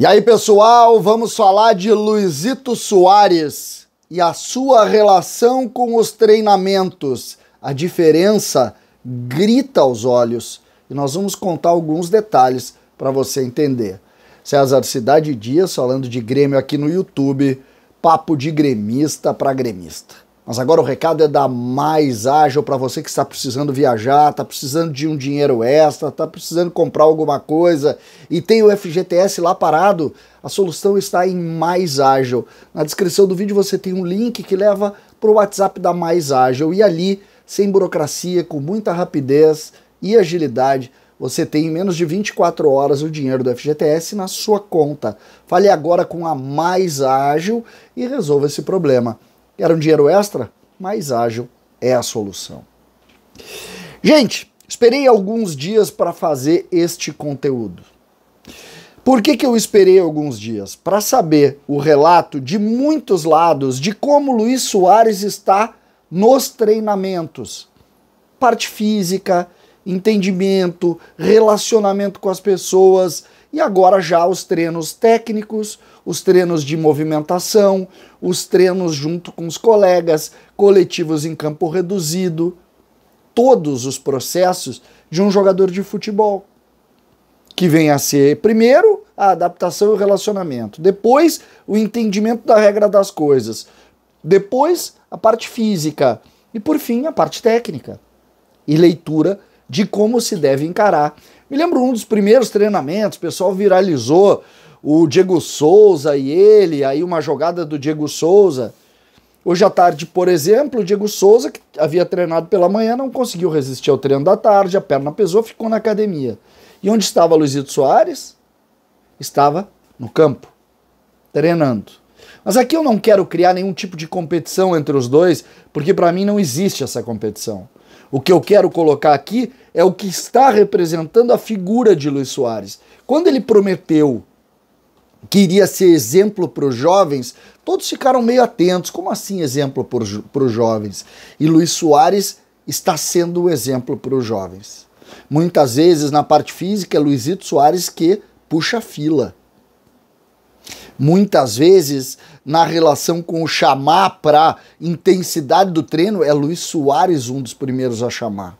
E aí, pessoal, vamos falar de Luizito Soares e a sua relação com os treinamentos. A diferença grita aos olhos e nós vamos contar alguns detalhes para você entender. César Cidade Dias falando de Grêmio aqui no YouTube, papo de gremista para gremista. Mas agora o recado é da Mais Ágil para você que está precisando viajar, está precisando de um dinheiro extra, está precisando comprar alguma coisa e tem o FGTS lá parado. A solução está em Mais Ágil. Na descrição do vídeo você tem um link que leva para o WhatsApp da Mais Ágil e ali, sem burocracia, com muita rapidez e agilidade, você tem em menos de 24 horas o dinheiro do FGTS na sua conta. Fale agora com a Mais Ágil e resolva esse problema. Era um dinheiro extra? Mais ágil é a solução. Gente, esperei alguns dias para fazer este conteúdo. Por que, que eu esperei alguns dias? Para saber o relato de muitos lados de como Luiz Soares está nos treinamentos. Parte física, entendimento, relacionamento com as pessoas, e agora já os treinos técnicos, os treinos de movimentação, os treinos junto com os colegas, coletivos em campo reduzido, todos os processos de um jogador de futebol, que vem a ser primeiro a adaptação e o relacionamento, depois o entendimento da regra das coisas, depois a parte física e por fim a parte técnica e leitura de como se deve encarar me lembro um dos primeiros treinamentos, o pessoal viralizou o Diego Souza e ele, aí uma jogada do Diego Souza. Hoje à tarde, por exemplo, o Diego Souza, que havia treinado pela manhã, não conseguiu resistir ao treino da tarde, a perna pesou, ficou na academia. E onde estava Luizito Soares? Estava no campo, treinando. Mas aqui eu não quero criar nenhum tipo de competição entre os dois, porque para mim não existe essa competição. O que eu quero colocar aqui é o que está representando a figura de Luiz Soares. Quando ele prometeu que iria ser exemplo para os jovens, todos ficaram meio atentos. Como assim exemplo para os jovens? E Luiz Soares está sendo o exemplo para os jovens. Muitas vezes, na parte física, é Luizito Soares que puxa a fila muitas vezes na relação com o chamar para intensidade do treino, é Luiz Soares um dos primeiros a chamar.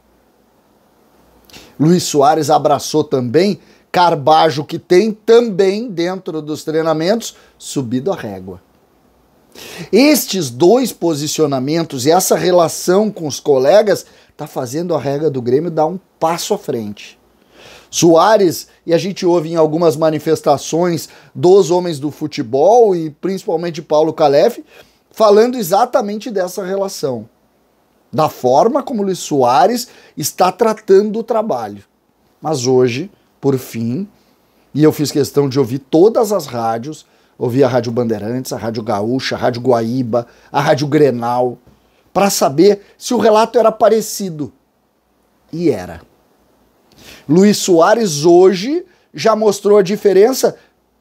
Luiz Soares abraçou também Carbajo, que tem também dentro dos treinamentos subido a régua. Estes dois posicionamentos e essa relação com os colegas está fazendo a regra do Grêmio dar um passo à frente. Soares e a gente ouve em algumas manifestações dos homens do futebol e principalmente Paulo Calef falando exatamente dessa relação, da forma como Luiz Soares está tratando o trabalho. Mas hoje, por fim, e eu fiz questão de ouvir todas as rádios, ouvi a Rádio Bandeirantes, a Rádio Gaúcha, a Rádio Guaíba, a Rádio Grenal, para saber se o relato era parecido. E era. Luiz Soares hoje já mostrou a diferença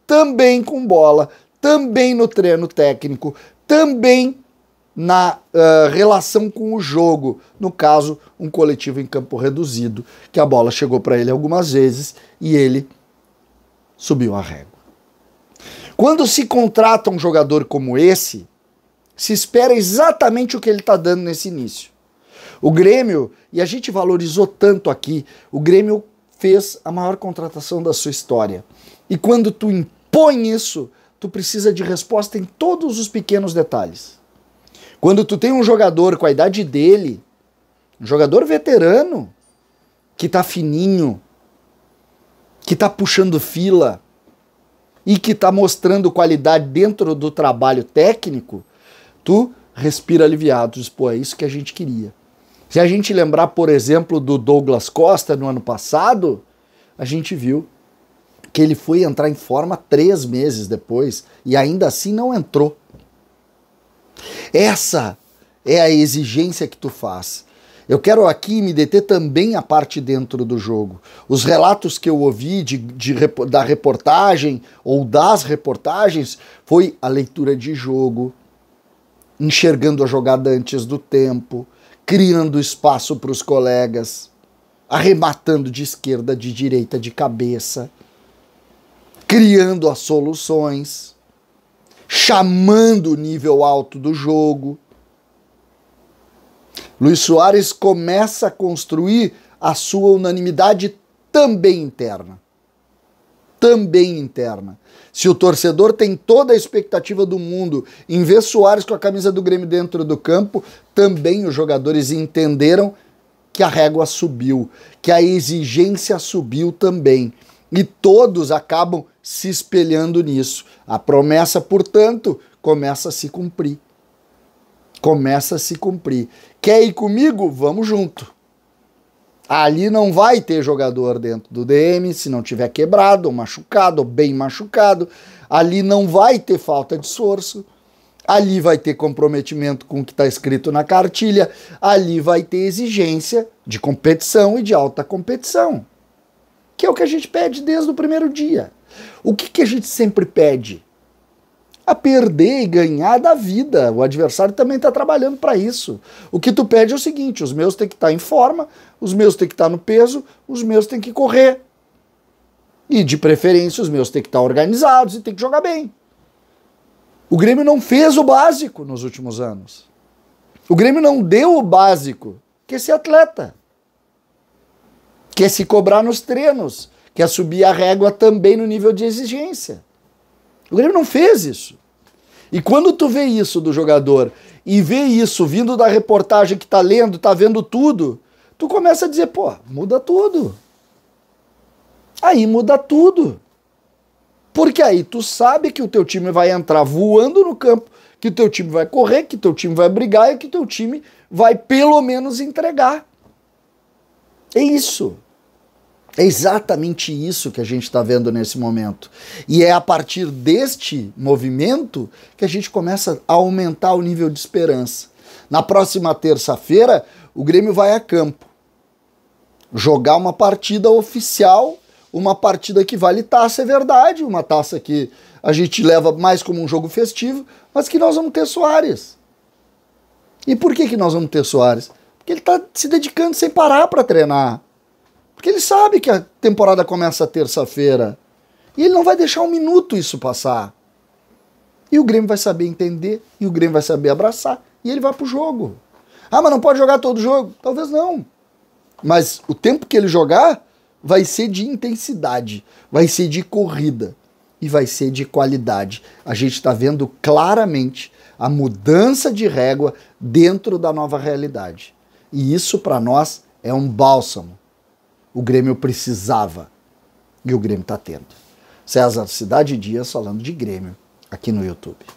também com bola, também no treino técnico, também na uh, relação com o jogo. No caso, um coletivo em campo reduzido, que a bola chegou para ele algumas vezes e ele subiu a régua. Quando se contrata um jogador como esse, se espera exatamente o que ele está dando nesse início. O Grêmio, e a gente valorizou tanto aqui, o Grêmio fez a maior contratação da sua história. E quando tu impõe isso, tu precisa de resposta em todos os pequenos detalhes. Quando tu tem um jogador com a idade dele, um jogador veterano, que tá fininho, que tá puxando fila e que tá mostrando qualidade dentro do trabalho técnico, tu respira aliviado, diz, pô, é isso que a gente queria. Se a gente lembrar, por exemplo, do Douglas Costa no ano passado, a gente viu que ele foi entrar em forma três meses depois e ainda assim não entrou. Essa é a exigência que tu faz. Eu quero aqui me deter também a parte dentro do jogo. Os relatos que eu ouvi de, de, da reportagem ou das reportagens foi a leitura de jogo, enxergando a jogada antes do tempo, criando espaço para os colegas, arrematando de esquerda, de direita, de cabeça, criando as soluções, chamando o nível alto do jogo. Luiz Soares começa a construir a sua unanimidade também interna também interna. Se o torcedor tem toda a expectativa do mundo em ver Soares com a camisa do Grêmio dentro do campo, também os jogadores entenderam que a régua subiu, que a exigência subiu também. E todos acabam se espelhando nisso. A promessa, portanto, começa a se cumprir. Começa a se cumprir. Quer ir comigo? Vamos junto. Ali não vai ter jogador dentro do DM se não tiver quebrado, ou machucado, ou bem machucado. Ali não vai ter falta de esforço. Ali vai ter comprometimento com o que está escrito na cartilha. Ali vai ter exigência de competição e de alta competição, que é o que a gente pede desde o primeiro dia. O que, que a gente sempre pede? a perder e ganhar da vida. O adversário também está trabalhando para isso. O que tu pede é o seguinte: os meus têm que estar tá em forma, os meus têm que estar tá no peso, os meus têm que correr. E de preferência, os meus têm que estar tá organizados e têm que jogar bem. O Grêmio não fez o básico nos últimos anos. O Grêmio não deu o básico, que é ser atleta, que é se cobrar nos treinos, que é subir a régua também no nível de exigência. O Grêmio não fez isso. E quando tu vê isso do jogador e vê isso vindo da reportagem que tá lendo, tá vendo tudo, tu começa a dizer, pô, muda tudo. Aí muda tudo. Porque aí tu sabe que o teu time vai entrar voando no campo, que o teu time vai correr, que o teu time vai brigar e que o teu time vai pelo menos entregar. É isso. É exatamente isso que a gente está vendo nesse momento. E é a partir deste movimento que a gente começa a aumentar o nível de esperança. Na próxima terça-feira, o Grêmio vai a campo jogar uma partida oficial, uma partida que vale taça, é verdade, uma taça que a gente leva mais como um jogo festivo, mas que nós vamos ter Soares. E por que, que nós vamos ter Soares? Porque ele está se dedicando sem parar para treinar. Porque ele sabe que a temporada começa terça-feira. E ele não vai deixar um minuto isso passar. E o Grêmio vai saber entender, e o Grêmio vai saber abraçar, e ele vai pro jogo. Ah, mas não pode jogar todo jogo? Talvez não. Mas o tempo que ele jogar vai ser de intensidade, vai ser de corrida e vai ser de qualidade. A gente está vendo claramente a mudança de régua dentro da nova realidade. E isso para nós é um bálsamo o Grêmio precisava. E o Grêmio está tendo. César Cidade Dias falando de Grêmio aqui no YouTube.